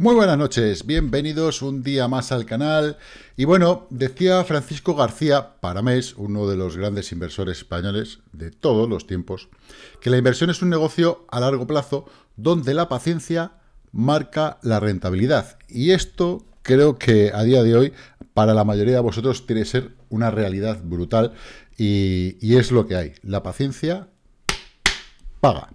Muy buenas noches, bienvenidos un día más al canal. Y bueno, decía Francisco García Paramés, uno de los grandes inversores españoles de todos los tiempos, que la inversión es un negocio a largo plazo donde la paciencia marca la rentabilidad. Y esto creo que a día de hoy para la mayoría de vosotros tiene que ser una realidad brutal y, y es lo que hay. La paciencia paga.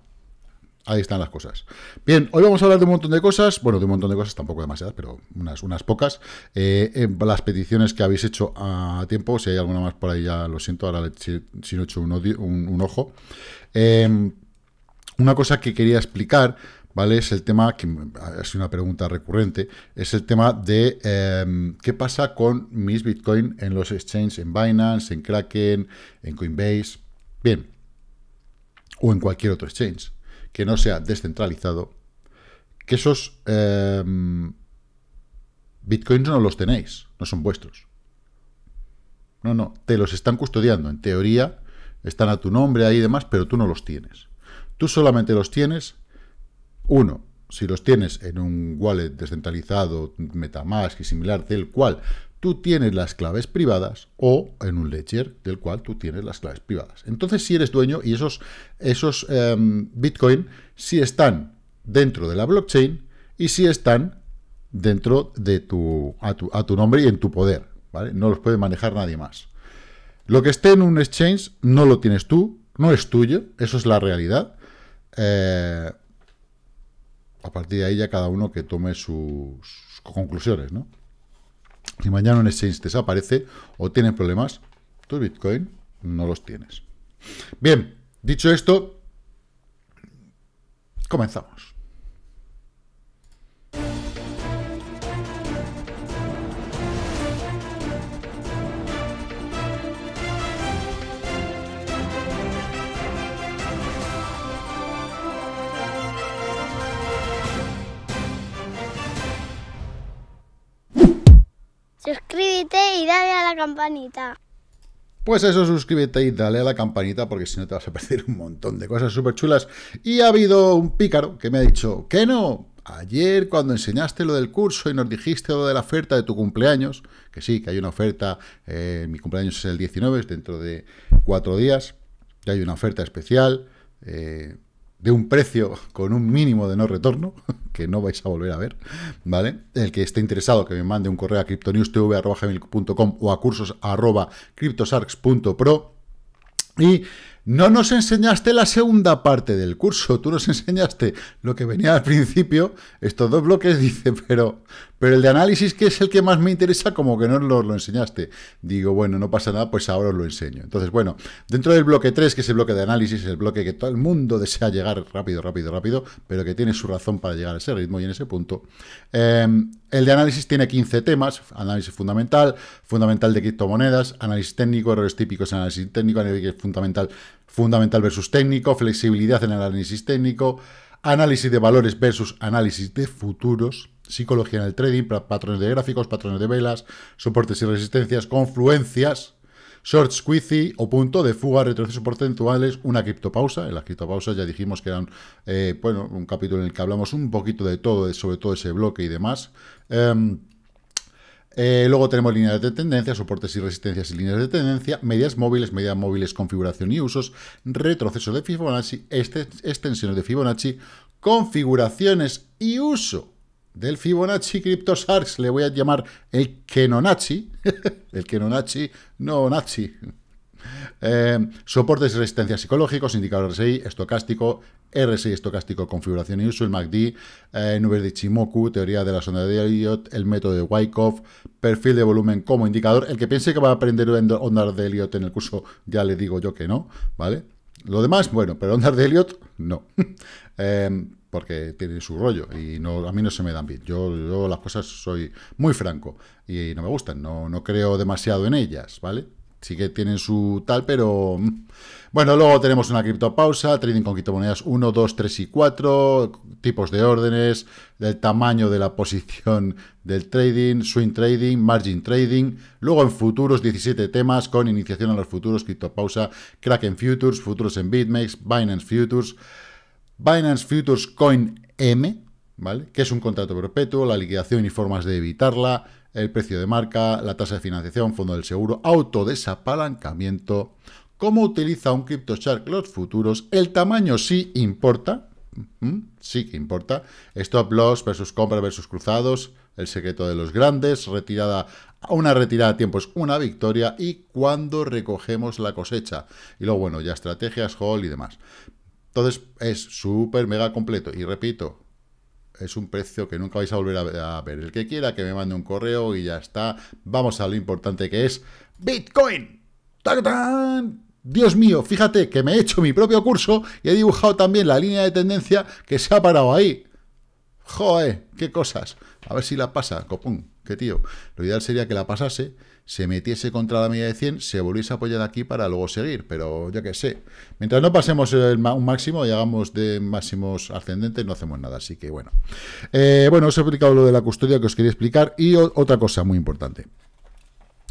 Ahí están las cosas. Bien, hoy vamos a hablar de un montón de cosas, bueno, de un montón de cosas, tampoco demasiadas, pero unas, unas pocas. Eh, las peticiones que habéis hecho a tiempo, si hay alguna más por ahí ya lo siento, ahora si, no he hecho un, ojo. Em, una cosa que quería explicar, ¿vale? Es el tema, que es una pregunta recurrente, es el tema de em, qué pasa con mis Bitcoin en los exchanges, en Binance, en Kraken, en Coinbase, bien, o en cualquier otro exchange, que no sea descentralizado, que esos eh, bitcoins no los tenéis, no son vuestros. No, no, te los están custodiando. En teoría, están a tu nombre ahí y demás, pero tú no los tienes. Tú solamente los tienes, uno, si los tienes en un wallet descentralizado, Metamask y similar, del cual tú tienes las claves privadas o en un ledger del cual tú tienes las claves privadas. Entonces, si eres dueño y esos, esos em, Bitcoin, si están dentro de la blockchain y si están dentro de tu a, tu, nombre y en tu poder, ¿vale? No los puede manejar nadie más. Lo que esté en un exchange no lo tienes tú, no es tuyo, eso es la realidad. Eh, a partir de ahí ya cada uno que tome sus conclusiones, ¿no? y mañana un exchange desaparece o tiene problemas, tu Bitcoin no los tienes. Bien, dicho esto, comenzamos. dale a la campanita. Pues eso, suscríbete y dale a la campanita porque si no te vas a perder un montón de cosas súper chulas. Y ha habido un pícaro que me ha dicho que no. Ayer cuando enseñaste lo del curso y nos dijiste lo de la oferta de tu cumpleaños, que sí, que hay una oferta, eh, mi cumpleaños es el 19, es dentro de cuatro días, que hay una oferta especial, eh, de un precio con un mínimo de no retorno, que no vais a volver a ver, ¿vale? El que esté interesado que me mande un correo a criptonewstv.com o a cursos.cryptosarks.pro y no nos enseñaste la segunda parte del curso, tú nos enseñaste lo que venía al principio, estos dos bloques, dice, pero, pero el de análisis, que es el que más me interesa, como que no lo enseñaste. Digo, bueno, no pasa nada, pues ahora os lo enseño. Entonces, bueno, dentro del bloque 3, que es el bloque de análisis, el bloque que todo el mundo desea llegar rápido, rápido, rápido, pero que tiene su razón para llegar a ese ritmo y en ese punto. Em, el de análisis tiene 15 temas, análisis fundamental, fundamental de criptomonedas, análisis técnico, errores típicos, análisis técnico, análisis fundamental, fundamental versus técnico, flexibilidad en el análisis técnico, análisis de valores versus análisis de futuros, psicología en el trading, patrones de gráficos, patrones de velas, soportes y resistencias, confluencias, short squeezy o punto de fuga, retrocesos porcentuales, una criptopausa. En la criptopausa ya dijimos que eran eh, bueno, un capítulo en el que hablamos un poquito de todo, sobre todo ese bloque y demás. Em, eh, luego tenemos líneas de tendencia, soportes y resistencias y líneas de tendencia, medias móviles, medias móviles, configuración y usos, retroceso de Fibonacci, este, extensiones de Fibonacci, configuraciones y uso del Fibonacci Cryptosarks le voy a llamar el Kenonachi, el Kenonachi, no Nachi, eh, soportes y resistencia psicológicos, indicador RSI, estocástico, RSI estocástico, configuración y uso, el MACD, eh, nubes de Ichimoku, teoría de la ondas de Elliot, el método de Wyckoff, perfil de volumen como indicador. El que piense que va a aprender ondas de Elliot en el curso, ya le digo yo que no, ¿vale? Lo demás, bueno, pero ondas de Elliot, no. Eh, porque tiene su rollo y no, a mí no se me dan bien. Yo, yo las cosas soy muy franco y no me gustan, no creo demasiado en ellas, ¿vale? sí que tienen su tal, pero... Mm, bueno, luego tenemos una criptopausa, trading con criptomonedas 1, 2, 3 y 4, tipos de órdenes, del tamaño de la posición del trading, swing trading, margin trading, luego en futuros 17 temas con iniciación a los futuros, criptopausa, en Futures, futuros en BitMEX, Binance Futures, Binance Futures Coin M, ¿vale? Que es un contrato perpetuo, la liquidación y formas de evitarla, el precio de marca, la tasa de financiación, fondo del seguro, autodesapalancamiento, cómo utiliza un CryptoShark los futuros, el tamaño sí importa, sí que importa, stop loss versus compra versus cruzados, el secreto de los grandes, retirada una retirada a tiempo es una victoria y cuando recogemos la cosecha. Y luego, bueno, ya estrategias, hall y demás. Entonces, es súper mega completo. Y repito, es un precio que nunca vais a volver a ver. El que quiera que me mande un correo y ya está. Vamos a lo importante que es Bitcoin. ¡Tan! Dios mío, fíjate que me he hecho mi propio curso y he dibujado también la línea de tendencia que se ha parado ahí. Joder, qué cosas. A ver si la pasa, copón, qué tío. Lo ideal sería que la pasase se metiese contra la media de 100, se volviese a apoyar aquí para luego seguir, pero ya que sé. Mientras no pasemos el, un máximo y hagamos de máximos ascendentes, no hacemos nada, así que bueno. Eh, bueno, os he explicado lo de la custodia que os quería explicar y otra cosa muy importante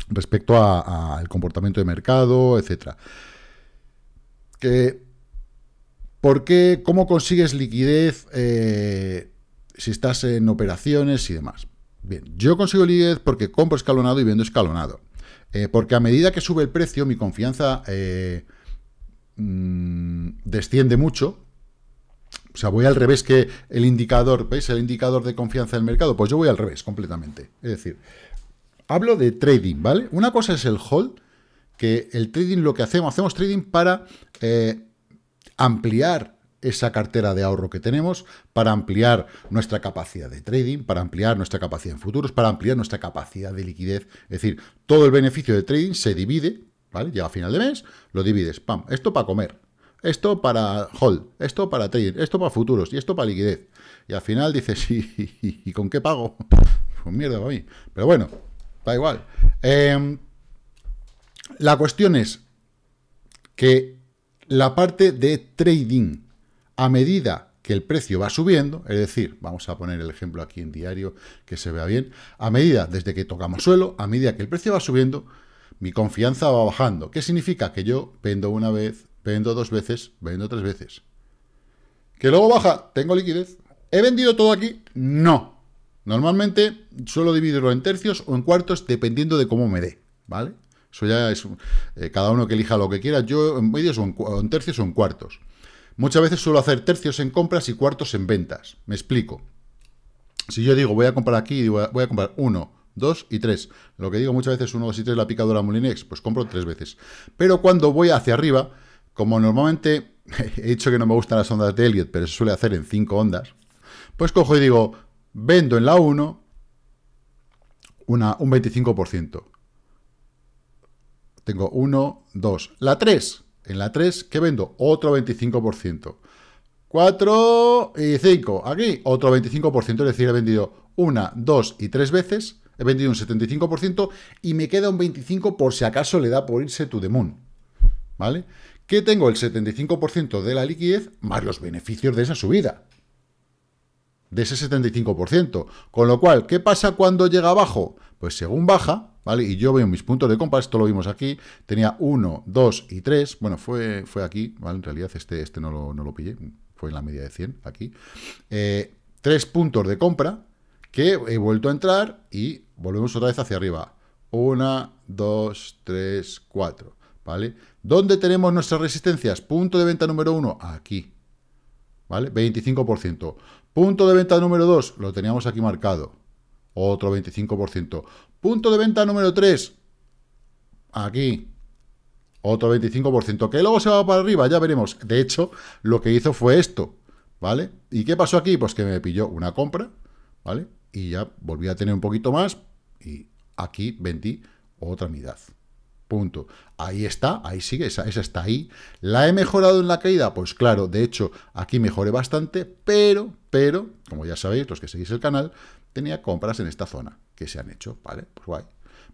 respecto al comportamiento de mercado, etcétera. Que, ¿Por qué? ¿Cómo consigues liquidez eh, si estás en operaciones y demás? Bien, yo consigo liquidez porque compro escalonado y vendo escalonado. Eh, porque a medida que sube el precio, mi confianza eh, mm, desciende mucho. O sea, voy al revés que el indicador, ¿veis? El indicador de confianza del mercado. Pues yo voy al revés completamente. Es decir, hablo de trading, ¿vale? Una cosa es el hold, que el trading lo que hacemos, hacemos trading para eh, ampliar esa cartera de ahorro que tenemos para ampliar nuestra capacidad de trading, para ampliar nuestra capacidad en futuros, para ampliar nuestra capacidad de liquidez. Es decir, todo el beneficio de trading se divide, ¿vale? Llega a final de mes, lo divides, pam, esto para comer, esto para hold, esto para trading, esto para futuros y esto para liquidez. Y al final dices, ¿y, con qué pago? Pues mierda para mí. Pero bueno, da igual. Em, la cuestión es que la parte de trading a medida que el precio va subiendo, es decir, vamos a poner el ejemplo aquí en diario que se vea bien, a medida desde que tocamos suelo, a medida que el precio va subiendo, mi confianza va bajando. ¿Qué significa? Que yo vendo una vez, vendo dos veces, vendo tres veces. Que luego baja, tengo liquidez. ¿He vendido todo aquí? No. Normalmente suelo dividirlo en tercios o en cuartos dependiendo de cómo me dé, ¿vale? Eso ya es eh, cada uno que elija lo que quiera, yo en medios o en tercios o en cuartos. Muchas veces suelo hacer tercios en compras y cuartos en ventas. Me explico. Si yo digo voy a comprar aquí, voy a comprar 1, 2 y 3. Lo que digo muchas veces, 1, 2 y 3, la picadora Molinex, pues compro tres veces. Pero cuando voy hacia arriba, como normalmente he dicho que no me gustan las ondas de Elliot, pero se suele hacer en 5 ondas, pues cojo y digo, vendo en la 1 una, un 25%. Tengo 1, 2. La 3 en la 3, ¿qué vendo? Otro 25%. 4 y 5. Aquí, otro 25%. Es decir, he vendido una, dos y tres veces. He vendido un 75% y me queda un 25% por si acaso le da por irse tu the moon. ¿Vale? Que tengo el 75% de la liquidez más los beneficios de esa subida. De ese 75%. Con lo cual, ¿qué pasa cuando llega abajo? Pues según baja, ¿vale? Y yo veo mis puntos de compra, esto lo vimos aquí, tenía 1, 2 y 3, bueno, fue, fue aquí, ¿vale? En realidad este, este no, lo, no lo pillé, fue en la media de 100, aquí. Eh, tres puntos de compra que he vuelto a entrar y volvemos otra vez hacia arriba. 1, 2, 3, 4, ¿vale? ¿Dónde tenemos nuestras resistencias? Punto de venta número 1, aquí, ¿vale? 25%. Punto de venta número 2, lo teníamos aquí marcado, otro 25%. Punto de venta número 3, aquí, otro 25%, que luego se va para arriba, ya veremos. De hecho, lo que hizo fue esto, ¿vale? ¿Y qué pasó aquí? Pues que me pilló una compra, ¿vale? Y ya volví a tener un poquito más y aquí vendí otra mitad Punto. Ahí está, ahí sigue, esa, esa está ahí. ¿La he mejorado en la caída? Pues claro, de hecho, aquí mejoré bastante, pero, pero, como ya sabéis, los que seguís el canal, tenía compras en esta zona, que se han hecho, ¿vale? Pues guay.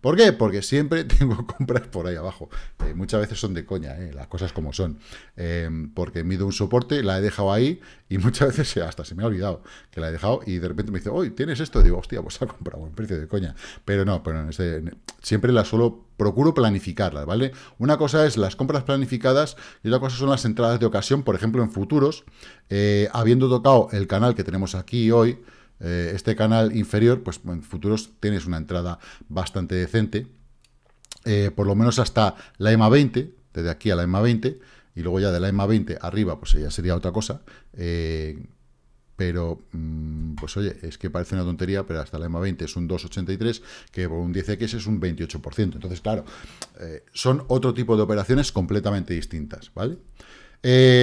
¿Por qué? Porque siempre tengo compras por ahí abajo. Eh, muchas veces son de coña, eh, las cosas como son. Em, porque mido un soporte, la he dejado ahí y muchas veces hasta se me ha olvidado que la he dejado y de repente me dice, hoy ¿tienes esto? digo, hostia, pues ha comprado ...un precio de coña. Pero no, pero este, siempre la suelo, procuro planificarlas, ¿vale? Una cosa es las compras planificadas y otra cosa son las entradas de ocasión, por ejemplo, en futuros. Eh, habiendo tocado el canal que tenemos aquí hoy, eh, este canal inferior, pues en futuros tienes una entrada bastante decente, eh, por lo menos hasta la EMA 20, desde aquí a la EMA 20, y luego ya de la EMA 20 arriba, pues ya sería otra cosa. Eh, pero, mm, pues oye, es que parece una tontería, pero hasta la EMA 20 es un 2,83, que por un 10X es un 28%. Entonces, claro, son otro tipo de operaciones completamente distintas, ¿vale?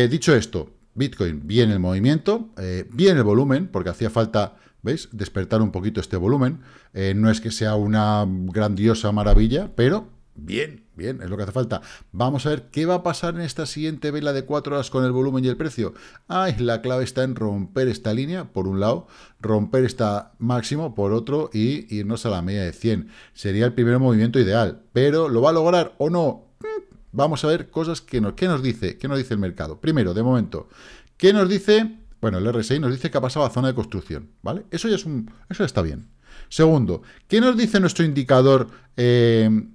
dicho esto, Bitcoin, bien el movimiento, bien el volumen, porque hacía falta ¿Veis? Despertar un poquito este volumen. Eh, no es que sea una grandiosa maravilla, pero bien, bien, es lo que hace falta. Vamos a ver qué va a pasar en esta siguiente vela de 4 horas con el volumen y el precio. Ah, la clave está en romper esta línea, por un lado, romper esta máximo, por otro, y irnos a la media de 100. Sería el primer movimiento ideal, pero ¿lo va a lograr o no? Mm, vamos a ver cosas que nos, ¿qué nos dice, qué nos dice el mercado. Primero, de momento, ¿qué nos dice bueno, el RSI nos dice que ha pasado a zona de construcción, ¿vale? Eso ya es un, eso está bien. Segundo, ¿qué nos dice nuestro indicador eh,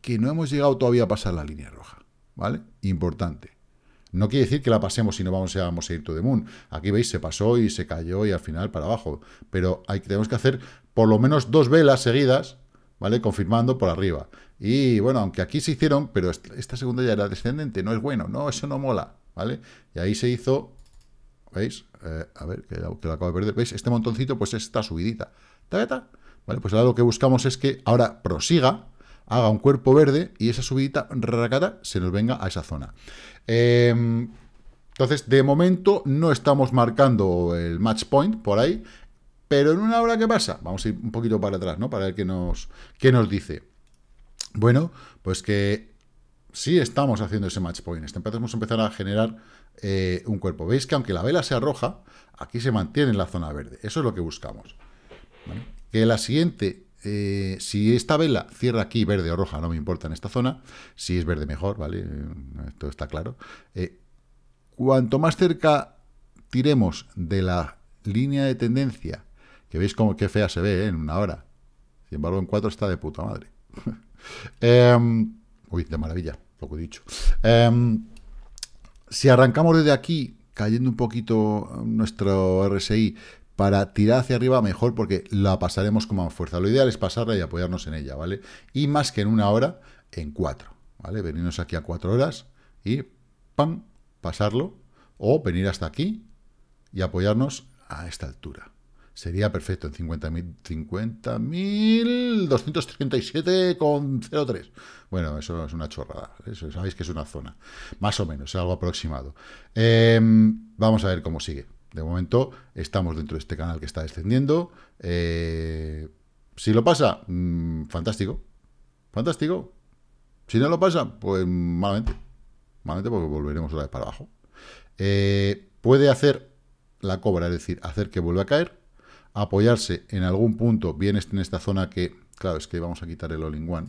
que no hemos llegado todavía a pasar la línea roja? ¿Vale? Importante. No quiere decir que la pasemos y no vamos a, vamos a ir to the moon. Aquí veis, se pasó y se cayó y al final para abajo. Pero tenemos que hacer por lo menos dos velas seguidas, ¿vale? Confirmando por arriba. Y bueno, aunque aquí se hicieron, pero esta segunda ya era descendente, no es bueno, no, eso no mola. ¿vale? Y ahí se hizo, ¿veis? Eh, a ver, que, lo acabo de perder, ¿veis? Este montoncito, pues esta subidita, ¿ta, ta? Vale, pues ahora lo que buscamos es que ahora prosiga, haga un cuerpo verde y esa subidita, racata, se nos venga a esa zona. Em, entonces, de momento no estamos marcando el match point por ahí, pero en una hora, ¿qué pasa? Vamos a ir un poquito para atrás, ¿no? Para ver nos, qué nos dice. Bueno, pues que sí estamos haciendo ese match point. Este empezamos a empezar a generar eh, un cuerpo. Veis que aunque la vela sea roja, aquí se mantiene en la zona verde. Eso es lo que buscamos. Que la siguiente, eh, si esta vela cierra aquí verde o roja, no me importa en esta zona. Si es verde mejor, ¿vale? esto está claro. Eh, cuanto más cerca tiremos de la línea de tendencia, que veis como que fea se ve en una hora. Sin embargo, en cuatro está de puta madre. eh, Uy, de maravilla, lo que he dicho. Em, si arrancamos desde aquí, cayendo un poquito nuestro RSI, para tirar hacia arriba mejor porque la pasaremos con más fuerza. Lo ideal es pasarla y apoyarnos en ella, ¿vale? Y más que en una hora, en cuatro, ¿vale? Venirnos aquí a cuatro horas y ¡pam! pasarlo o venir hasta aquí y apoyarnos a esta altura sería perfecto en 50.237,03. 50, bueno, eso es una chorrada, sabéis que es una zona, más o menos, algo aproximado. Em, vamos a ver cómo sigue. De momento estamos dentro de este canal que está descendiendo. Eh, si lo pasa, mm, fantástico, fantástico. Si no lo pasa, pues malamente, malamente porque volveremos otra vez para abajo. Eh, puede hacer la cobra, es decir, hacer que vuelva a caer, apoyarse en algún punto, bien en esta zona que, claro, es que vamos a quitar el all-in-one,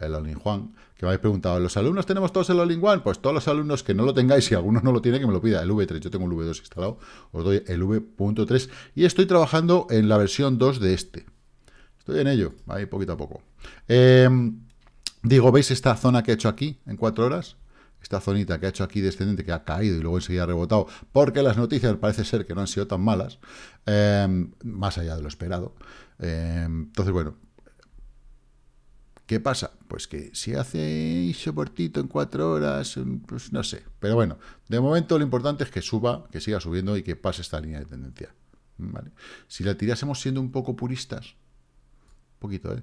el all in que me habéis preguntado, ¿los alumnos tenemos todos el all-in-one? Pues todos los alumnos que no lo tengáis, si alguno no lo tiene, que me lo pida, el V3, yo tengo el V2 instalado, os doy el V.3 y estoy trabajando en la versión 2 de este. Estoy en ello, ahí poquito a poco. Em, digo, ¿veis esta zona que he hecho aquí en cuatro horas? esta zonita que ha hecho aquí descendente, que ha caído y luego enseguida ha rebotado, porque las noticias parece ser que no han sido tan malas, em, más allá de lo esperado. Em, entonces, bueno, ¿Qué pasa? Pues que si hace soportito en cuatro horas, pues no sé. Pero bueno, de momento lo importante es que suba, que siga subiendo y que pase esta línea de tendencia. ¿Vale? Si la tirásemos siendo un poco puristas, un poquito, ¿eh?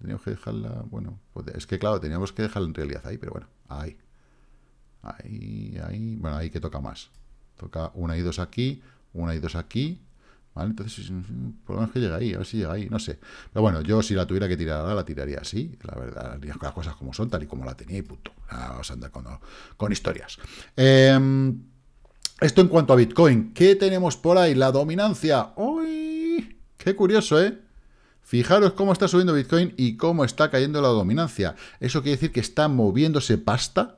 Teníamos que dejarla, bueno, pues, es que claro, teníamos que dejarla en realidad ahí, pero bueno, ahí. Ahí, ahí, bueno, ahí que toca más. Toca una y dos aquí, una y dos aquí, ¿vale? Entonces, mm, mm, por lo menos que llega ahí, a ver si llega ahí, no sé. Pero bueno, yo si la tuviera que tirar ahora, la tiraría así, la verdad, las cosas como son, tal y como la tenía y puto. Ah, vamos a andar con, historias. Em, esto en cuanto a Bitcoin, ¿qué tenemos por ahí? La dominancia. ¡Uy! ¡Qué curioso, eh! Fijaros cómo está subiendo Bitcoin y cómo está cayendo la dominancia. Eso quiere decir que está moviéndose pasta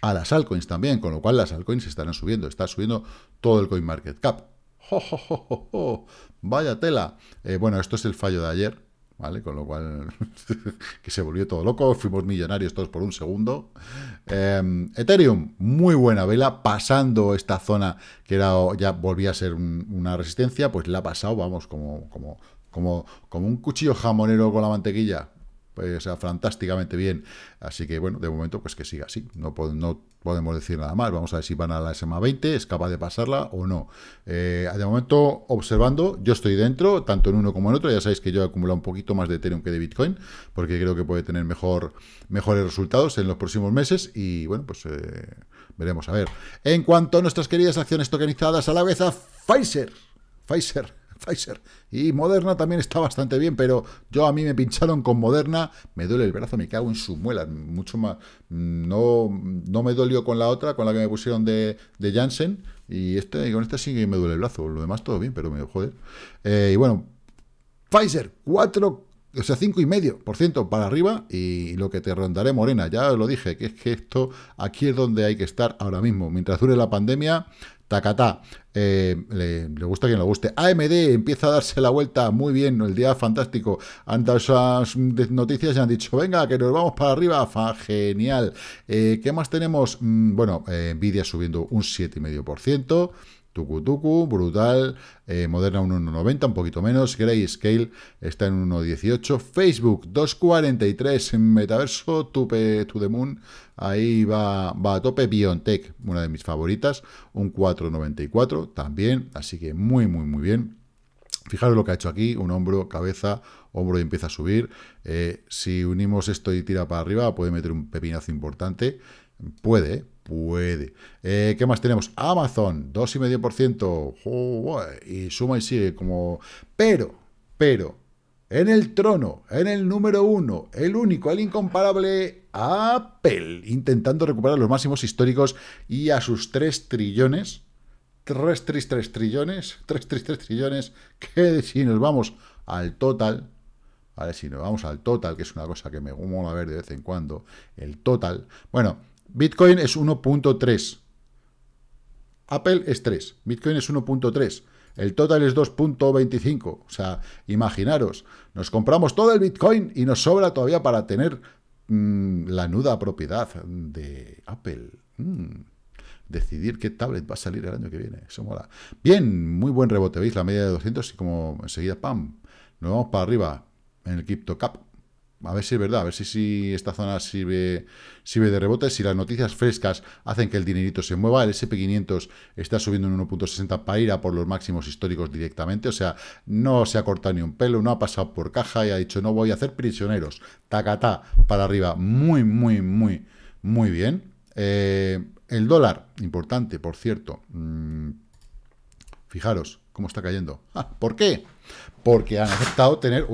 a las altcoins también, con lo cual las altcoins estarán subiendo, está subiendo todo el CoinMarketCap. ¡Jo, jo, vaya tela! Eh, bueno, esto es el fallo de ayer, ¿vale? Con lo cual, que se volvió todo loco, fuimos millonarios todos por un segundo. Em, Ethereum, muy buena vela, pasando esta zona que era, ya volvía a ser una resistencia, pues la ha pasado, vamos, como, como, como, como un cuchillo jamonero con la mantequilla, pues, sea, fantásticamente bien. Así que, bueno, de momento, pues que siga así. No, podemos decir nada más. Vamos a ver si van a la SMA 20, es capaz de pasarla o no. Eh, de momento, observando, yo estoy dentro, tanto en uno como en otro. Ya sabéis que yo he acumulado un poquito más de Ethereum que de Bitcoin, porque creo que puede tener mejores resultados en los próximos meses. Y, bueno, pues eh, veremos a ver. En cuanto a nuestras queridas acciones tokenizadas, a la vez a Pfizer. Pfizer Pfizer. Y Moderna también está bastante bien, pero yo a mí me pincharon con Moderna, me duele el brazo, me cago en su muela, mucho más. No, no me dolió con la otra, con la que me pusieron de, de Janssen, y este, con esta sí que me duele el brazo, lo demás todo bien, pero me joder. Eh, y bueno, Pfizer, 4 o sea, 5,5% para arriba y lo que te rondaré, Morena, ya lo dije, que es que esto aquí es donde hay que estar ahora mismo. Mientras dure la pandemia, tacatá, eh, le, gusta quien le guste. AMD empieza a darse la vuelta muy bien, el día fantástico. Han dado esas noticias y han dicho, venga, que nos vamos para arriba, genial. Eh, ¿Qué más tenemos? Mm, bueno, eh, Nvidia subiendo un 7,5%. Tucu brutal. Eh, Moderna 1.90, un poquito menos. Scale está en 1.18. Facebook 2.43 en Metaverso, Tupe to the Moon. Ahí va, va a tope. Biontech, una de mis favoritas, un 4.94 también. Así que muy, muy, muy bien. Fijaros lo que ha hecho aquí, un hombro, cabeza, hombro y empieza a subir. Eh, si unimos esto y tira para arriba, puede meter un pepinazo importante. Puede, ¿eh? puede. Eh, ¿Qué más tenemos? Amazon, 2,5%. y suma y sigue como... Pero, pero, en el trono, en el número uno, el único, el incomparable Apple, intentando recuperar los máximos históricos y a sus 3 trillones, 3, 3, 3 trillones, 3, 3, 3 trillones, que si nos vamos al total, ¿vale? Si nos vamos al total, que es una cosa que me a ver de vez en cuando, el total, bueno Bitcoin es 1.3. Apple es 3. Bitcoin es 1.3. El total es 2.25. O sea, imaginaros, nos compramos todo el Bitcoin y nos sobra todavía para tener mm, la nuda propiedad de Apple. Mm. Decidir qué tablet va a salir el año que viene. Eso mola. Bien, muy buen rebote. ¿Veis la media de 200? Y como enseguida, ¡pam! Nos vamos para arriba en el cap a ver si es verdad, a ver si, esta zona sirve, sirve de rebote, si las noticias frescas hacen que el dinerito se mueva, el SP500 está subiendo en 1.60 para ir a por los máximos históricos directamente, o sea, no se ha cortado ni un pelo, no ha pasado por caja y ha dicho, no voy a hacer prisioneros, tacatá, para arriba, muy, muy, muy, muy bien. Eh, el dólar, importante, por cierto, mm, Fijaros cómo está cayendo. Ah, ¿Por qué? Porque han aceptado tener,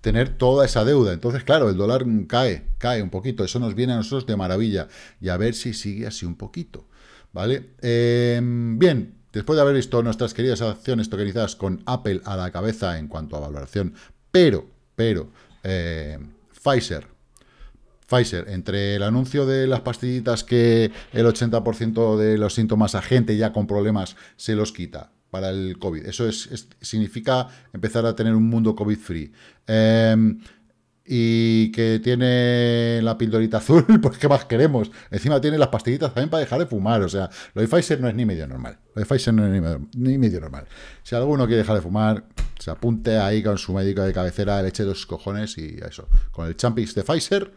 tener toda esa deuda. Entonces, claro, el dólar cae, cae un poquito. Eso nos viene a nosotros de maravilla. Y a ver si sigue así un poquito. ¿Vale? Em, bien, después de haber visto nuestras queridas acciones tokenizadas con Apple a la cabeza en cuanto a valoración, pero, pero, em, Pfizer, Pfizer, entre el anuncio de las pastillitas que el 80% de los síntomas a gente ya con problemas se los quita para el COVID. Eso es, significa empezar a tener un mundo COVID-free. Em, y que tiene la pildorita azul, ...porque ¿qué más queremos? Encima tiene las pastillitas también para dejar de fumar. O sea, lo de Pfizer no es ni medio normal. Lo de Pfizer no es ni medio, normal. Si alguno quiere dejar de fumar, se apunte ahí con su médico de cabecera, le eche dos cojones y eso. Con el Champix de Pfizer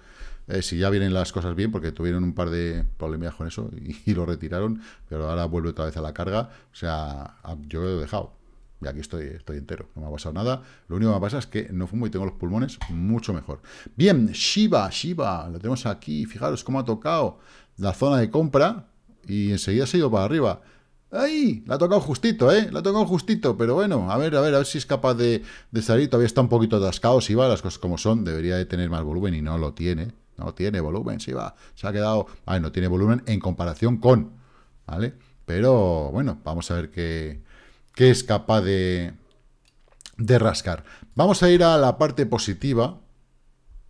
eh, si ya vienen las cosas bien, porque tuvieron un par de problemas con eso y, lo retiraron, pero ahora vuelve otra vez a la carga, o sea, ah, yo lo he dejado. Y aquí estoy, estoy entero, no me ha pasado nada. Lo único que me pasa es que no fumo y tengo los pulmones mucho mejor. Bien, Shiba, Shiba, lo tenemos aquí. Fijaros cómo ha tocado la zona de compra y enseguida se ha ido para arriba. ¡Ay! La ha tocado justito, ¿eh? La ha tocado justito, pero bueno, a ver, a ver, a ver si es capaz de, salir. Todavía está un poquito atascado, Shiba, las cosas como son. Debería de tener más volumen y no lo tiene. No tiene volumen, sí va. Se ha quedado... Ay, no tiene volumen en comparación con... ¿Vale? Pero bueno, vamos a ver qué, qué es capaz de, de rascar. Vamos a ir a la parte positiva.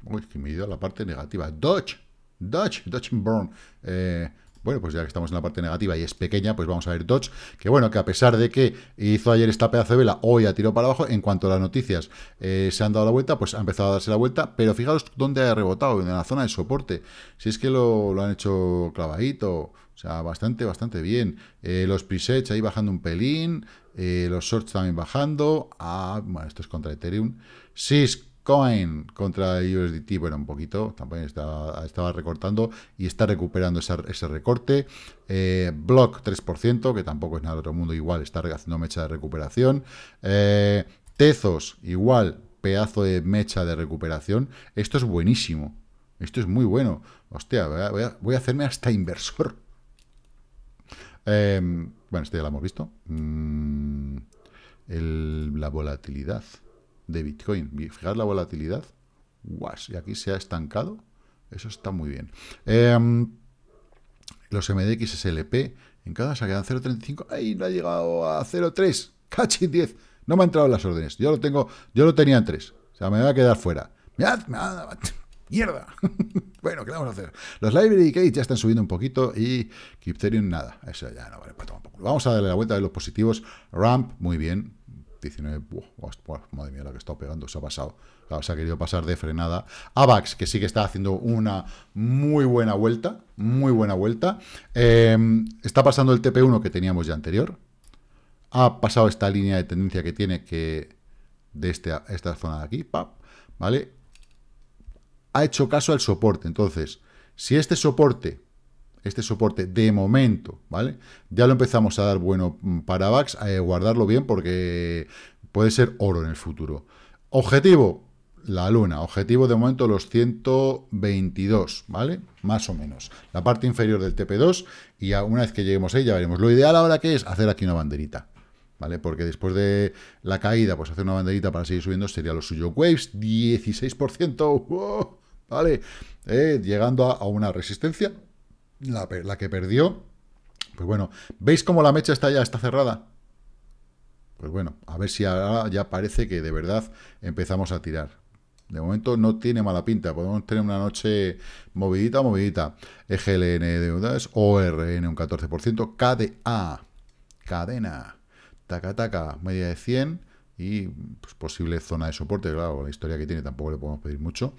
Uy, que me he ido a la parte negativa. Dodge. Dodge. Dodge Burn. Eh, bueno, pues ya que estamos en la parte negativa y es pequeña, pues vamos a ver Dodge, que bueno, que a pesar de que hizo ayer esta pedazo de vela, hoy ha tirado para abajo, en cuanto a las noticias eh, se han dado la vuelta, pues ha empezado a darse la vuelta, pero fijaros dónde ha rebotado, en la zona de soporte, si es que lo, han hecho clavadito, o sea, bastante, bastante bien. Eh, los presets ahí bajando un pelín. Eh, los shorts también bajando. Ah, bueno, esto es contra Ethereum. Cisco. Coin contra USDT, bueno, un poquito, también estaba, recortando y está recuperando ese, recorte. Eh, Block 3%, que tampoco es nada del otro mundo, igual está haciendo mecha de recuperación. Eh, Tezos, igual, pedazo de mecha de recuperación. Esto es buenísimo. Esto es muy bueno. Hostia, voy a, hacerme hasta inversor. Em, bueno, este ya lo hemos visto. Mm, la volatilidad de Bitcoin. Fijar la volatilidad. Guas, y aquí se ha estancado. Eso está muy bien. Em, los MDX SLP en cada se quedan 0.35. ¡Ay! No ha llegado a 0.3. ¡cachi 10! No me han entrado las órdenes. Yo lo tengo, yo lo tenía en 3. O sea, me voy a quedar fuera. ¡Mirad! mirad mierda bueno, ¿qué vamos a hacer? Los library case ya están subiendo un poquito y Kipterium nada. Eso ya no vale para tomar un poco. Vamos a darle la vuelta de los positivos. Ramp, muy bien. 19, madre mía, lo que está pegando, se ha pasado. se ha querido pasar de frenada. Avax, que sí que está haciendo una muy buena vuelta, muy buena vuelta. Em, está pasando el TP1 que teníamos ya anterior. Ha pasado esta línea de tendencia que tiene que de este esta zona de aquí, ¿vale? Ha hecho caso al soporte. Entonces, si este soporte este soporte de momento, ¿vale? Ya lo empezamos a dar bueno mm, para Bax, eh, guardarlo bien porque puede ser oro en el futuro. Objetivo, la luna. Objetivo de momento los 122, ¿vale? Más o menos. La parte inferior del TP2 y una vez que lleguemos ahí ya veremos. Lo ideal ahora que es hacer aquí una banderita. ¿Vale? Porque después de la caída, pues hacer una banderita para seguir subiendo sería lo suyo. Waves, 16%, ¿vale? Eh, llegando a una resistencia, la, que perdió, pues bueno, ¿veis cómo la mecha está ya, está cerrada? Pues bueno, a ver si ahora ya parece que de verdad empezamos a tirar. De momento no tiene mala pinta. Podemos tener una noche movidita, movidita. EGLN deudas... ORN un 14%, KDA, cadena, taca, taca, media de 100 y pues, posible zona de soporte. Claro, la historia que tiene tampoco le podemos pedir mucho.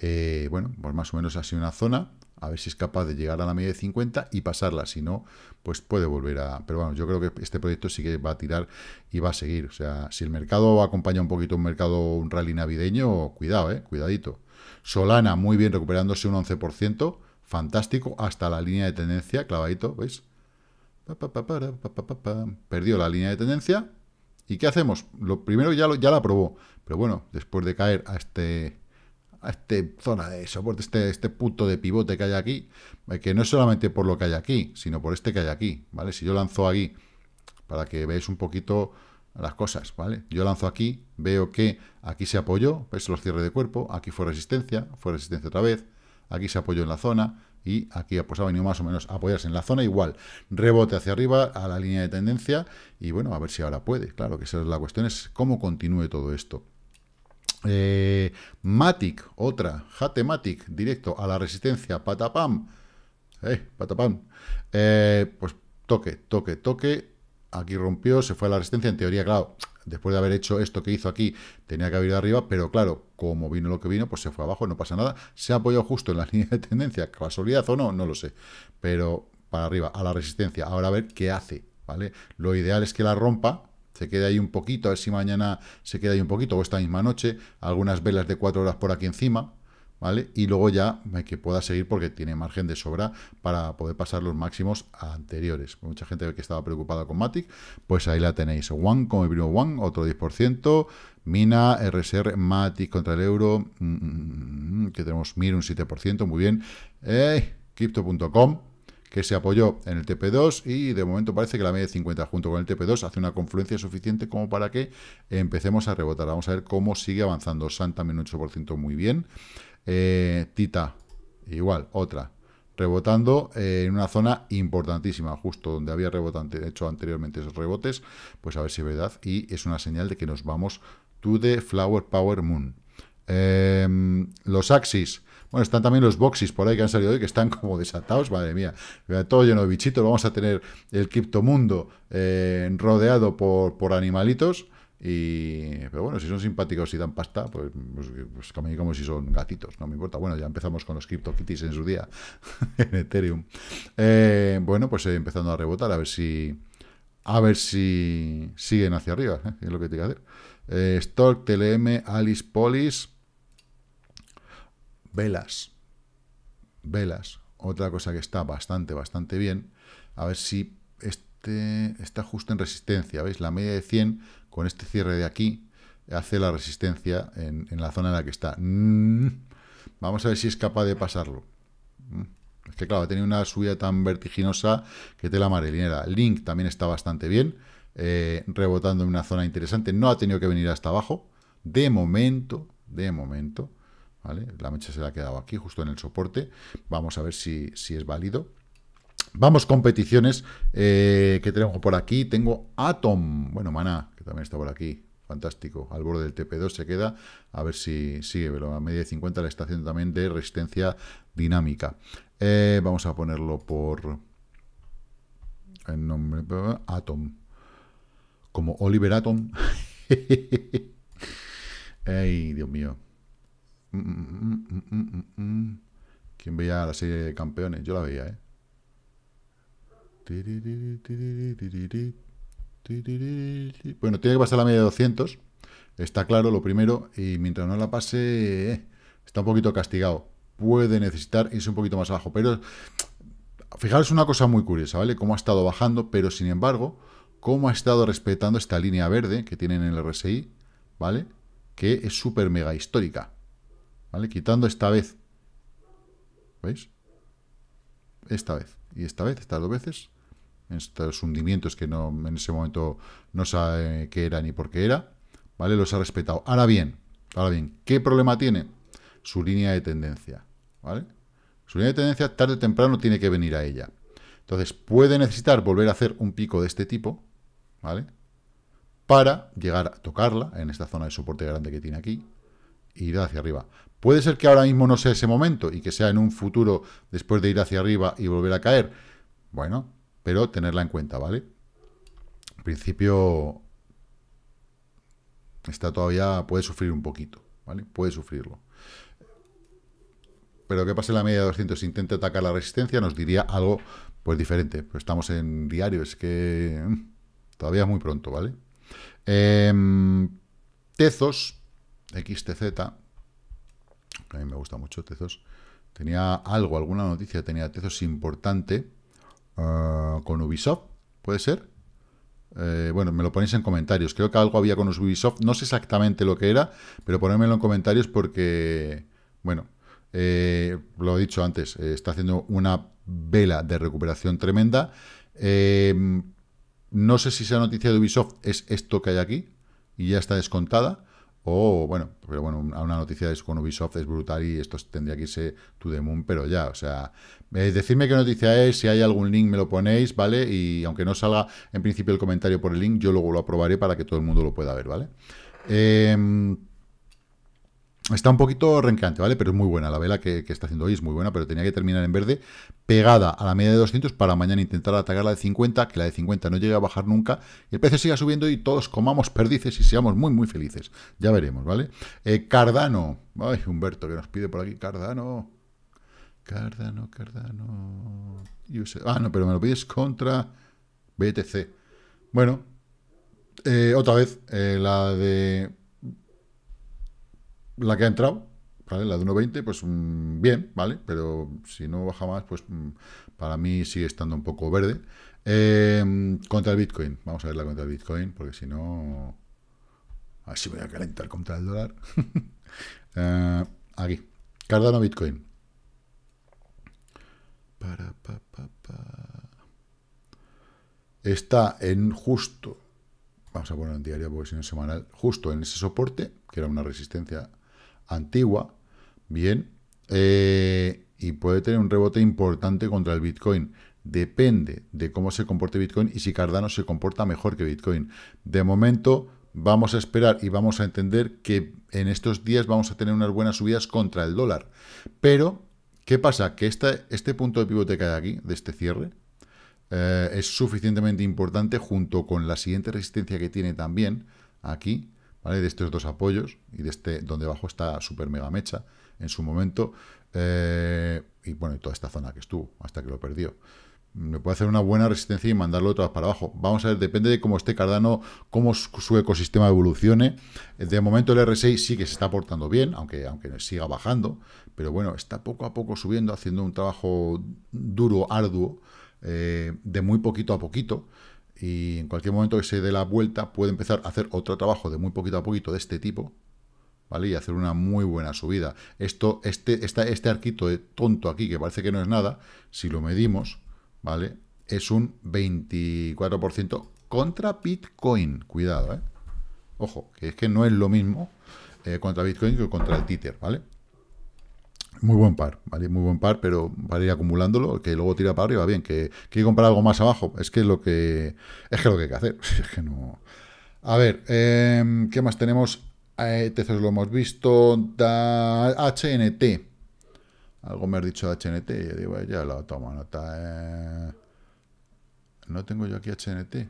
Eh, bueno, pues más o menos así una zona a ver si es capaz de llegar a la media de 50 y pasarla, si no, pues puede volver a... Pero bueno, yo creo que este proyecto sí que va a tirar y va a seguir, o sea, si el mercado acompaña un poquito un mercado, un rally navideño, cuidado, eh, cuidadito. Solana muy bien recuperándose un 11%, fantástico, hasta la línea de tendencia, clavadito, ¿veis? Perdió la línea de tendencia. ¿Y qué hacemos? Lo primero ya, ya la probó, pero bueno, después de caer a este a esta zona de soporte, este, este punto de pivote que hay aquí, eh, que no es solamente por lo que hay aquí, sino por este que hay aquí, ¿vale? Si yo lanzo aquí, para que veáis un poquito las cosas, ¿vale? Yo lanzo aquí, veo que aquí se apoyó, veis los cierres de cuerpo, aquí fue resistencia, fue resistencia otra vez, aquí se apoyó en la zona, y aquí pues ha venido más o menos a apoyarse en la zona igual, rebote hacia arriba a la línea de tendencia, y bueno, a ver si ahora puede, claro que esa es la cuestión, es cómo continúe todo esto. Eh, Matic, otra. Matic, directo a la resistencia. Patapam. Eh, patapam. Eh, pues toque, toque, toque. Aquí rompió, se fue a la resistencia. En teoría, claro, después de haber hecho esto que hizo aquí, tenía que haber ido arriba, pero claro, como vino lo que vino, pues se fue abajo, no pasa nada. Se ha apoyado justo en la línea de tendencia, casualidad o no, no lo sé. Pero para arriba, a la resistencia. Ahora a ver qué hace, ¿vale? Lo ideal es que la rompa, se queda ahí un poquito, a ver si mañana se queda ahí un poquito, o esta misma noche, algunas velas de cuatro horas por aquí encima, ¿vale? Y luego ya eh, que pueda seguir porque tiene margen de sobra para poder pasar los máximos anteriores. Mucha gente que estaba preocupada con Matic, pues ahí la tenéis. One como el primo One, otro 10%. Mina, RSR, Matic contra el euro, mm, mm, mm, que tenemos MIR un 7%, muy bien. Eh, Crypto.com, que se apoyó en el TP2 y de momento parece que la media de 50 junto con el TP2 hace una confluencia suficiente como para que empecemos a rebotar. Vamos a ver cómo sigue avanzando. SAN también un 8% muy bien. Eh, Tita, igual, otra. Rebotando eh, en una zona importantísima, justo donde había rebotante, hecho anteriormente esos rebotes, pues a ver si es verdad. Y es una señal de que nos vamos to the Flower Power Moon. Em, los Axis, bueno, están también los boxes por ahí que han salido hoy, que están como desatados, madre mía. Todo lleno de bichitos. Vamos a tener el criptomundo eh, rodeado por, animalitos. Y, pero bueno, si son simpáticos y dan pasta, pues, pues, pues como, si son gatitos, no me importa. Bueno, ya empezamos con los CryptoKitties en su día, en Ethereum. Eh, bueno, pues eh, empezando a rebotar, a ver si a ver si siguen hacia arriba, ¿eh? es lo que tiene que hacer. Stork, TLM, Alice Polis, Velas. Velas. Otra cosa que está bastante, bastante bien. A ver si este está justo en resistencia. ¿Veis? La media de 100 con este cierre de aquí hace la resistencia en, la zona en la que está. Mm. Vamos a ver si es capaz de pasarlo. Mm. Es que claro, ha tenido una subida tan vertiginosa que te la marelinera, Link también está bastante bien, eh, rebotando en una zona interesante. No ha tenido que venir hasta abajo, de momento, de momento. La mecha se la ha quedado aquí, justo en el soporte. Vamos a ver si, es válido. Vamos competiciones eh, que tenemos por aquí. Tengo Atom, bueno, Maná, que también está por aquí. Fantástico, al borde del TP2 se queda, a ver si sigue, a media de 50 la está haciendo también de resistencia dinámica. Eh, vamos a ponerlo por el nombre, eh, Atom, como Oliver Atom. Ay, Dios mío. ¿Quién veía la serie de campeones? Yo la veía, ¿eh? Bueno, tiene que pasar la media de 200. Está claro, lo primero. Y mientras no la pase, eh, está un poquito castigado. Puede necesitar irse un poquito más abajo. Pero fijaros una cosa muy curiosa, ¿vale? Cómo ha estado bajando, pero sin embargo, cómo ha estado respetando esta línea verde que tienen en el RSI, ¿vale? Que es súper mega histórica. ¿vale? Quitando esta vez, ¿veis? Esta vez y esta vez, estas dos veces, estos hundimientos que no en ese momento no sabe qué era ni por qué era, ¿vale? Los ha respetado. Ahora bien, ahora bien, ¿qué problema tiene? Su línea de tendencia, ¿vale? Su línea de tendencia tarde o temprano tiene que venir a ella. Entonces, puede necesitar volver a hacer un pico de este tipo, ¿vale? Para llegar a tocarla en esta zona de soporte grande que tiene aquí, ir hacia arriba. Puede ser que ahora mismo no sea ese momento y que sea en un futuro después de ir hacia arriba y volver a caer. Bueno, pero tenerla en cuenta, ¿vale? En principio está todavía, puede sufrir un poquito, ¿vale? Puede sufrirlo. Pero que pase la media de 200 e intente atacar la resistencia nos diría algo pues diferente. Pero estamos en diario, es que mm, todavía es muy pronto, ¿vale? Em, tezos, XTZ, a mí me gusta mucho Tezos, tenía algo, alguna noticia, tenía Tezos importante eh, con Ubisoft, ¿puede ser? Eh, bueno, me lo ponéis en comentarios. Creo que algo había con Ubisoft, no sé exactamente lo que era, pero ponérmelo en comentarios porque, bueno, eh, lo he dicho antes, está haciendo una vela de recuperación tremenda. no sé si esa noticia de Ubisoft es esto que hay aquí y ya está descontada. O, bueno, pero bueno, una noticia es con Ubisoft es brutal y esto tendría que irse to the moon, pero ya, o sea, eh, decidme qué noticia es, si hay algún link me lo ponéis, ¿vale? Y aunque no salga en principio el comentario por el link, yo luego lo aprobaré para que todo el mundo lo pueda ver, ¿vale? Eh, Está un poquito renqueante, ¿vale? Pero es muy buena. La vela que, está haciendo hoy es muy buena, pero tenía que terminar en verde, pegada a la media de 200 para mañana intentar atacar la de 50, que la de 50 no llegue a bajar nunca, y el precio siga subiendo y todos comamos perdices y seamos muy, muy felices. Ya veremos, ¿vale? Eh, Cardano. Ay, Humberto, que nos pide por aquí Cardano. Cardano, Cardano. Ah, no, pero me lo pides contra BTC. Bueno, eh, otra vez, eh, la de la que ha entrado, ¿vale? La de 1.20, pues mm, bien, ¿vale? Pero si no baja más, pues mm, para mí sigue estando un poco verde. Eh, contra el Bitcoin, vamos a ver la contra el Bitcoin, porque si no... Así voy a calentar contra el dólar. Eh, aquí, Cardano Bitcoin. Está en justo, vamos a poner en diario porque si no es semanal, justo en ese soporte, que era una resistencia antigua, bien, eh, y puede tener un rebote importante contra el Bitcoin. Depende de cómo se comporte Bitcoin y si Cardano se comporta mejor que Bitcoin. De momento, vamos a esperar y vamos a entender que en estos días vamos a tener unas buenas subidas contra el dólar. Pero, ¿qué pasa? Que este punto de pivote que hay aquí, de este cierre, eh, es suficientemente importante junto con la siguiente resistencia que tiene también aquí, de estos dos apoyos y de este donde abajo está super mega mecha en su momento. Eh, y bueno, toda esta zona que estuvo hasta que lo perdió. Me puede hacer una buena resistencia y mandarlo otra vez para abajo. Vamos a ver, depende de cómo esté Cardano, cómo su ecosistema evolucione. De momento el R6 sí que se está portando bien, aunque, aunque siga bajando. Pero bueno, está poco a poco subiendo, haciendo un trabajo duro, arduo, eh, de muy poquito a poquito y en cualquier momento que se dé la vuelta puede empezar a hacer otro trabajo de muy poquito a poquito de este tipo, ¿vale? Y hacer una muy buena subida. Esto, este, este arquito de tonto aquí, que parece que no es nada, si lo medimos, ¿vale? Es un 24% contra Bitcoin. Cuidado, ¿eh? Ojo, que es que no es lo mismo eh, contra Bitcoin que contra el Títer, ¿vale? Muy buen par, ¿vale? Muy buen par, pero a ir acumulándolo, que luego tira para arriba, bien, que quiere comprar algo más abajo, es que es lo que es que lo que hay que hacer, es que no... A ver, em, ¿qué más tenemos? Eh, Tezos lo hemos visto, da, HNT, algo me has dicho de HNT, yo digo, eh, ya lo tomo nota, eh. no tengo yo aquí HNT,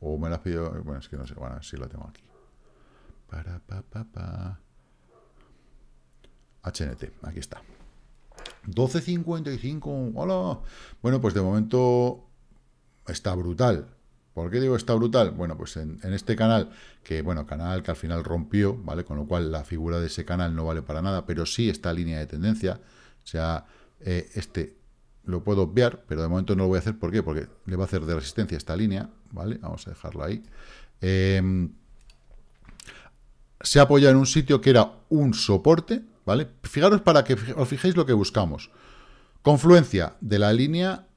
o me la pido pedido, bueno, es que no sé, bueno, sí la tengo aquí, para, pa, pa, pa. HNT, aquí está. 12.55, hola. Bueno, pues de momento está brutal. ¿Por qué digo está brutal? Bueno, pues en, este canal, que bueno, canal que al final rompió, ¿vale? Con lo cual la figura de ese canal no vale para nada, pero sí esta línea de tendencia. O sea, eh, este lo puedo obviar, pero de momento no lo voy a hacer. ¿Por qué? Porque le va a hacer de resistencia esta línea, ¿vale? Vamos a dejarlo ahí. Eh, se apoya en un sitio que era un soporte, ¿vale? Fijaros para que os fijéis lo que buscamos. Confluencia de la línea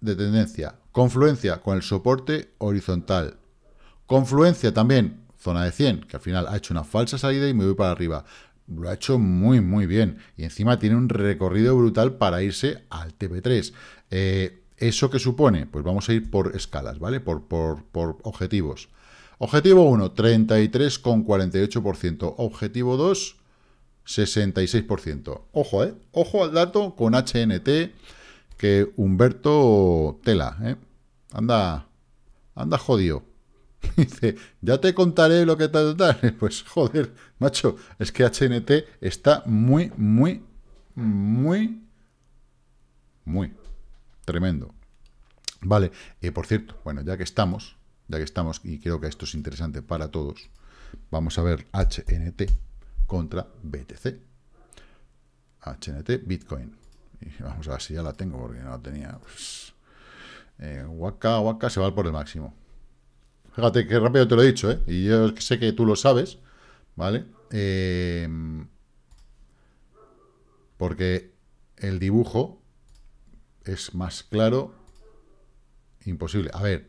de tendencia, confluencia con el soporte horizontal, confluencia también, zona de 100, que al final ha hecho una falsa salida y me voy para arriba. Lo ha hecho muy, muy bien. Y encima tiene un recorrido brutal para irse al TP3. Eh, ¿Eso qué supone? Pues vamos a ir por escalas, ¿vale? Por, por, por objetivos. Objetivo 1, 33,48%. Objetivo 2, 66%. Ojo, ¿eh? Ojo al dato con HNT, que Humberto tela, ¿eh? Anda, anda jodido. Dice, ya te contaré lo que tal, tal. Pues joder, macho, es que HNT está muy, muy, muy, muy tremendo. Vale, Y, eh, por cierto, bueno, ya que estamos, ya que estamos, y creo que esto es interesante para todos, vamos a ver HNT contra BTC. HNT, Bitcoin. vamos a ver si ya la tengo, porque no la tenía. Pues, eh, waka, waka, se va por el máximo. Fíjate que rápido te lo he dicho, ¿eh? Y yo sé que tú lo sabes, ¿vale? Eh, porque el dibujo es más claro imposible. A ver,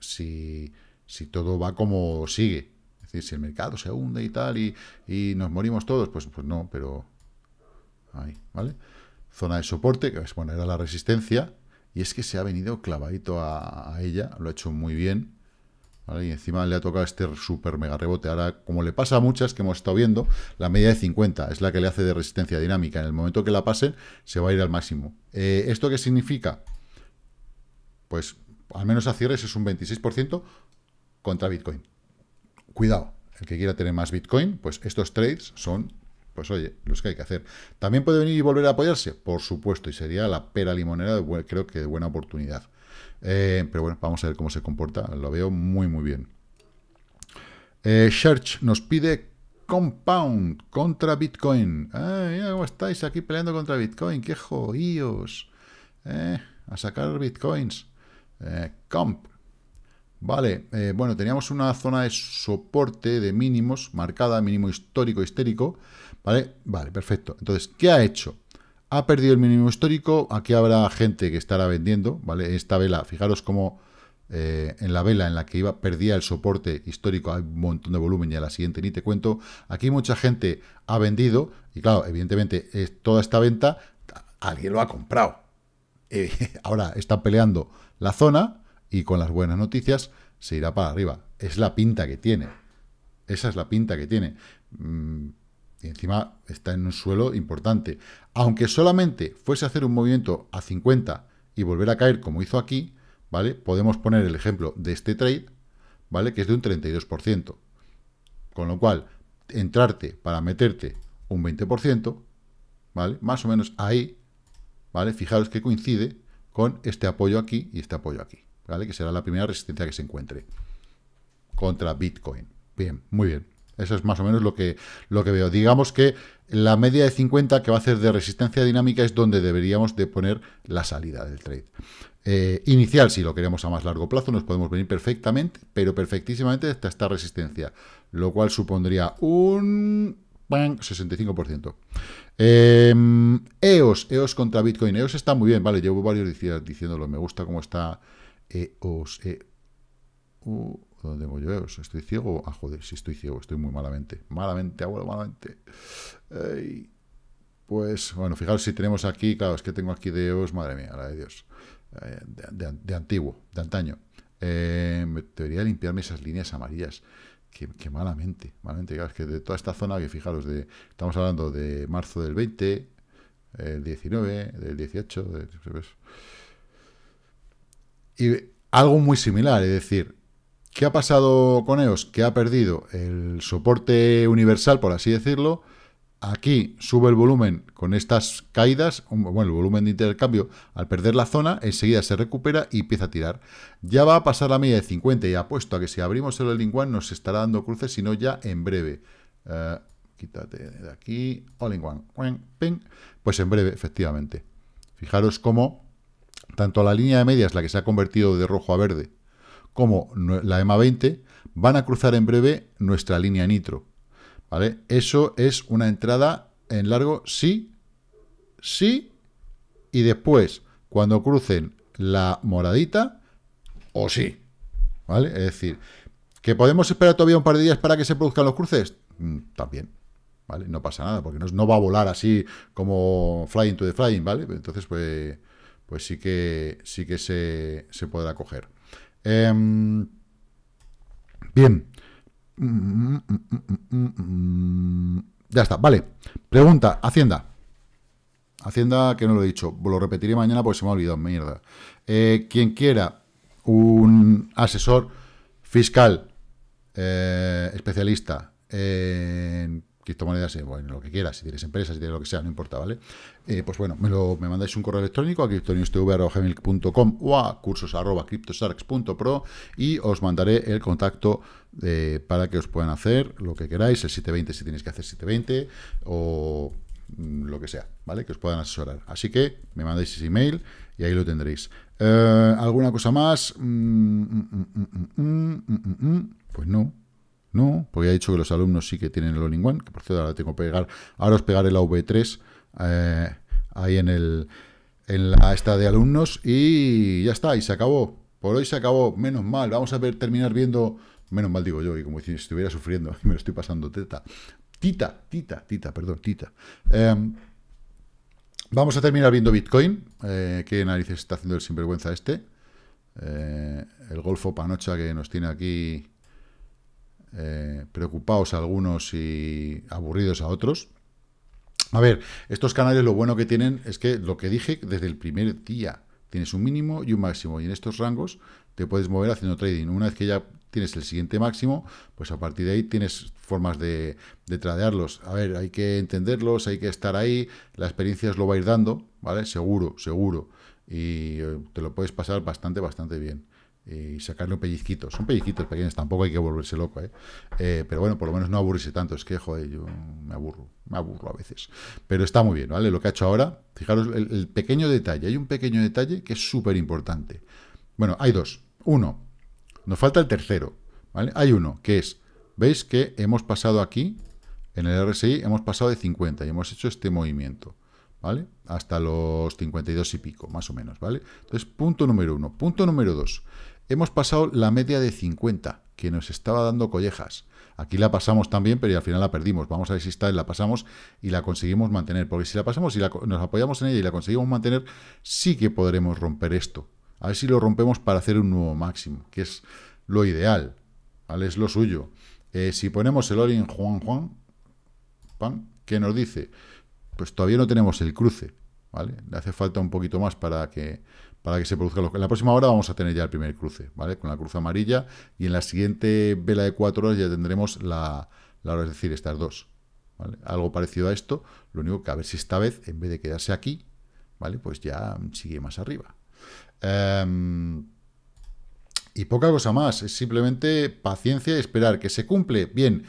si, si todo va como sigue, es decir, si el mercado se hunde y tal y, nos morimos todos, pues, pues no, pero ahí, ¿vale? Zona de soporte, que es, bueno, era la resistencia, y es que se ha venido clavadito a, ella, lo ha hecho muy bien, Y encima le ha tocado este super mega rebote. Ahora, como le pasa a muchas que hemos estado viendo, la media de 50 es la que le hace de resistencia dinámica. En el momento que la pasen, se va a ir al máximo. Eh, ¿Esto qué significa? Pues al menos a cierres es un 26% contra Bitcoin. Cuidado, el que quiera tener más Bitcoin, pues estos trades son, pues oye, los que hay que hacer. ¿También puede venir y volver a apoyarse? Por supuesto, y sería la pera limonera, de, creo que de buena oportunidad. Eh, pero bueno, vamos a ver cómo se comporta, lo veo muy, muy bien. Eh, Church nos pide Compound contra Bitcoin. mira cómo estáis aquí peleando contra Bitcoin. ¡Qué jodíos! Eh, a sacar Bitcoins. Eh, comp. Vale, eh, bueno, teníamos una zona de soporte de mínimos marcada, mínimo histórico, histérico, ¿vale? Vale, perfecto. Entonces, ¿qué ha hecho? Ha perdido el mínimo histórico, aquí habrá gente que estará vendiendo, ¿vale? Esta vela, fijaros cómo eh, en la vela en la que iba perdía el soporte histórico, hay un montón de volumen y a la siguiente ni te cuento. Aquí mucha gente ha vendido y claro, evidentemente toda esta venta alguien lo ha comprado. Eh, ahora está peleando la zona, y con las buenas noticias se irá para arriba. Es la pinta que tiene. Esa es la pinta que tiene. Mm, y encima está en un suelo importante. Aunque solamente fuese a hacer un movimiento a 50 y volver a caer como hizo aquí, ¿vale? Podemos poner el ejemplo de este trade, ¿vale? Que es de un 32%. Con lo cual, entrarte para meterte un 20%, ¿vale? Más o menos ahí, ¿vale? Fijaros que coincide con este apoyo aquí y este apoyo aquí. ¿vale? Que será la primera resistencia que se encuentre contra Bitcoin. Bien, muy bien. Eso es más o menos lo que, lo que veo. Digamos que la media de 50 que va a ser de resistencia dinámica es donde deberíamos de poner la salida del trade. Eh, inicial, si lo queremos a más largo plazo, nos podemos venir perfectamente, pero perfectísimamente hasta esta resistencia, lo cual supondría un 65%. Em, EOS, EOS contra Bitcoin. EOS está muy bien, vale, llevo varios días diciéndolo, me gusta cómo está EOS, e ¿dónde voy yo EOS? ¿Estoy ciego? Ah, joder, si sí estoy ciego, estoy muy malamente. Malamente, abuelo, malamente. Pues, bueno, fijaros si tenemos aquí, claro, es que tengo aquí de EOS, madre mía, la de Dios, eh, de, antiguo, de antaño. Eh, debería limpiarme esas líneas amarillas. Que, malamente, malamente, claro, es que de toda esta zona, que fijaros, de, estamos hablando de marzo del 20, el 19, del 18, de, y algo muy similar, es decir, ¿qué ha pasado con EOS? Que ha perdido el soporte universal, por así decirlo. Aquí sube el volumen con estas caídas, bueno, el volumen de intercambio, al perder la zona, enseguida se recupera y empieza a tirar. Ya va a pasar la media de 50 y apuesto a que si abrimos el in One nos estará dando cruces, sino ya en breve. Eh, quítate de aquí, all in one, pues en breve, efectivamente. Fijaros cómo tanto la línea de medias, la que se ha convertido de rojo a verde, como la EMA 20, van a cruzar en breve nuestra línea nitro. ¿Vale? Eso es una entrada en largo, sí, sí, y después, cuando crucen la moradita, o sí. ¿Vale? Es decir, ¿que podemos esperar todavía un par de días para que se produzcan los cruces? Mm, también. ¿Vale? No pasa nada, porque no, no va a volar así como flying to the flying, ¿vale? Entonces, pues pues sí que, sí que se, podrá coger. Em, bien. Ya está, vale. Pregunta, Hacienda. Hacienda, que no lo he dicho, lo repetiré mañana porque se me ha olvidado, mierda. Eh, quien quiera un asesor fiscal eh, especialista en criptomonedas, o eh, bueno, lo que quieras, si tienes empresas, si tienes lo que sea, no importa, ¿vale? Eh, pues bueno, me, mandáis un correo electrónico a criptonewstv.com o a Pro y os mandaré el contacto eh, para que os puedan hacer lo que queráis, el 720 si tenéis que hacer 720 o mm, lo que sea, ¿vale? Que os puedan asesorar. Así que me mandáis ese email y ahí lo tendréis. ¿Alguna cosa más? pues no. No, porque he dicho que los alumnos sí que tienen el all One, que por cierto ahora tengo que pegar, ahora os pegaré la V3 eh, ahí en el en la esta de alumnos y ya está, y se acabó. Por hoy se acabó, menos mal, vamos a ver, terminar viendo, menos mal digo yo, y como si estuviera sufriendo, me lo estoy pasando teta. Tita, tita, tita, perdón, tita. Em, vamos a terminar viendo Bitcoin, eh, qué narices está haciendo el sinvergüenza este. Eh, el Golfo Panocha que nos tiene aquí eh, preocupados algunos y aburridos a otros. A ver, estos canales lo bueno que tienen es que lo que dije desde el primer día, tienes un mínimo y un máximo, y en estos rangos te puedes mover haciendo trading. Una vez que ya tienes el siguiente máximo, pues a partir de ahí tienes formas de, de tradearlos. A ver, hay que entenderlos, hay que estar ahí, la experiencia os lo va a ir dando, ¿vale? Seguro, seguro. Y eh, te lo puedes pasar bastante, bastante bien y sacarle un pellizquito... Son pellizquitos pequeños, tampoco hay que volverse loco, ¿eh? ¿eh? Pero bueno, por lo menos no aburrirse tanto. Es que, joder, yo me aburro, me aburro a veces. Pero está muy bien, ¿vale? Lo que ha hecho ahora, fijaros el, pequeño detalle. Hay un pequeño detalle que es súper importante. Bueno, hay dos. Uno, nos falta el tercero, ¿vale? Hay uno, que es, ¿veis que hemos pasado aquí, en el RSI, hemos pasado de 50 y hemos hecho este movimiento? ¿Vale? Hasta los 52 y pico, más o menos, ¿vale? Entonces, punto número uno. Punto número dos. Hemos pasado la media de 50, que nos estaba dando collejas. Aquí la pasamos también, pero al final la perdimos. Vamos a ver si esta la pasamos y la conseguimos mantener. Porque si la pasamos y la, nos apoyamos en ella y la conseguimos mantener, sí que podremos romper esto. A ver si lo rompemos para hacer un nuevo máximo, que es lo ideal. Es lo suyo. Eh, si ponemos el en Juan Juan, pan, ¿qué nos dice? Pues todavía no tenemos el cruce. ¿vale? Le hace falta un poquito más para que para que se produzca En la próxima hora vamos a tener ya el primer cruce, ¿vale? Con la cruz amarilla y en la siguiente vela de cuatro horas ya tendremos la, la hora, es decir, estas dos, ¿vale? Algo parecido a esto, lo único que a ver si esta vez, en vez de quedarse aquí, ¿vale? Pues ya sigue más arriba. Em, y poca cosa más, es simplemente paciencia y esperar que se cumple. Bien,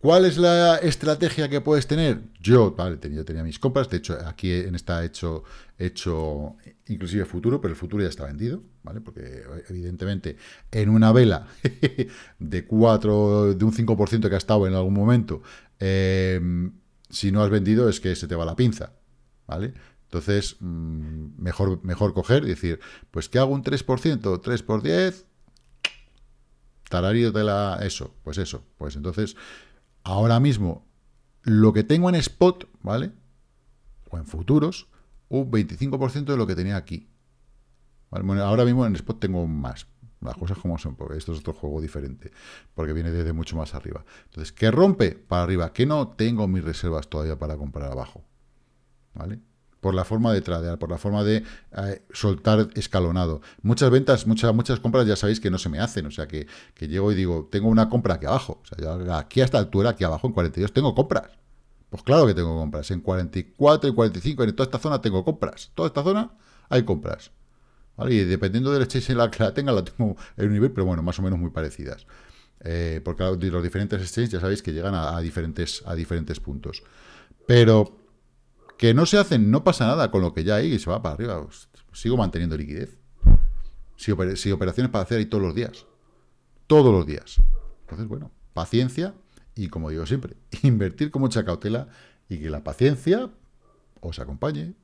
¿Cuál es la estrategia que puedes tener? Yo, vale, tenía, mis compras, de hecho, aquí en esta hecho, hecho inclusive futuro, pero el futuro ya está vendido, ¿vale? Porque evidentemente en una vela de 4, de un 5% que ha estado en algún momento, em, si no has vendido es que se te va la pinza, ¿vale? Entonces, mm, mejor, mejor coger y decir, pues que hago un 3%, 3 por 10, la eso, pues eso, pues entonces ahora mismo lo que tengo en spot, ¿vale? O en futuros, un 25% de lo que tenía aquí. ahora mismo en spot tengo más. Las cosas como son, porque esto es otro juego diferente, porque viene desde mucho más arriba. Entonces, ¿qué rompe para arriba? Que no tengo mis reservas todavía para comprar abajo. ¿Vale? por la forma de tradear, por la forma de eh, soltar escalonado. Muchas ventas, muchas, muchas compras ya sabéis que no se me hacen, o sea que, llego y digo, tengo una compra aquí abajo, o sea, aquí a esta altura, aquí abajo en 42 tengo compras. Pues claro que tengo compras, en 44 y 45, en toda esta zona tengo compras, toda esta zona hay compras. Y dependiendo del exchange en la que la tenga, la tengo en un nivel, pero bueno, más o menos muy parecidas. Eh, porque los diferentes exchanges ya sabéis que llegan diferentes, a diferentes puntos. Pero que no se hacen, no pasa nada con lo que ya hay y se va para arriba. sigo manteniendo liquidez. Si, si, operaciones para hacer ahí todos los días. Todos los días. Entonces, bueno, paciencia y como digo siempre, invertir con mucha cautela y que la paciencia os acompañe.